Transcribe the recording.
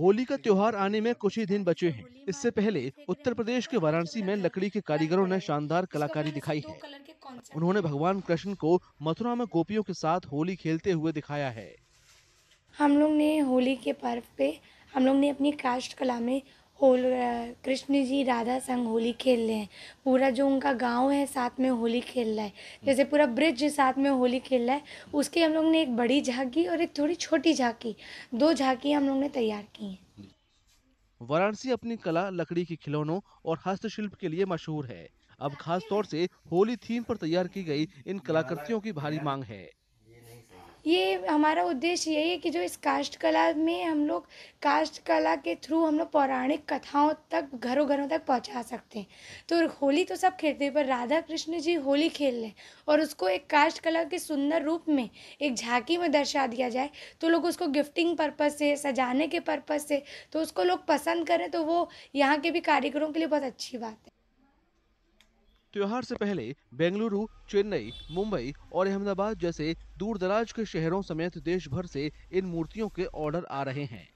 होली का त्योहार आने में कुछ ही दिन बचे हैं इससे पहले उत्तर प्रदेश के वाराणसी में लकड़ी के कारीगरों ने शानदार कलाकारी दिखाई है उन्होंने भगवान कृष्ण को मथुरा में गोपियों के साथ होली खेलते हुए दिखाया है हम लोग ने होली के पर्व पे हम लोग ने अपनी काष्ट कला में होल कृष्ण जी राधा संग होली खेल रहे हैं पूरा जो उनका गांव है साथ में होली खेल रहा है जैसे पूरा ब्रिज साथ में होली खेल रहा है उसकी हम लोग ने एक बड़ी झांकी और एक थोड़ी छोटी झांकी दो झांकी हम लोग ने तैयार की हैं वाराणसी अपनी कला लकड़ी के खिलौनों और हस्तशिल्प के लिए मशहूर है अब खास तौर से होली थीम पर तैयार की गई इन कलाकृतियों की भारी मांग है ये हमारा उद्देश्य यही है कि जो इस कास्ट कला में हम लोग कास्ट कला के थ्रू हम लोग पौराणिक कथाओं तक घरों घरों तक पहुंचा सकते हैं तो होली तो सब खेलते हैं पर राधा कृष्ण जी होली खेल रहे हैं और उसको एक कास्ट कला के सुंदर रूप में एक झांकी में दर्शा दिया जाए तो लोग उसको गिफ्टिंग पर्पज़ से सजाने के पर्पज़ से तो उसको लोग पसंद करें तो वो यहाँ के भी कारीगरों के लिए बहुत अच्छी बात है त्योहार से पहले बेंगलुरु चेन्नई मुंबई और अहमदाबाद जैसे दूर दराज के शहरों समेत देश भर से इन मूर्तियों के ऑर्डर आ रहे हैं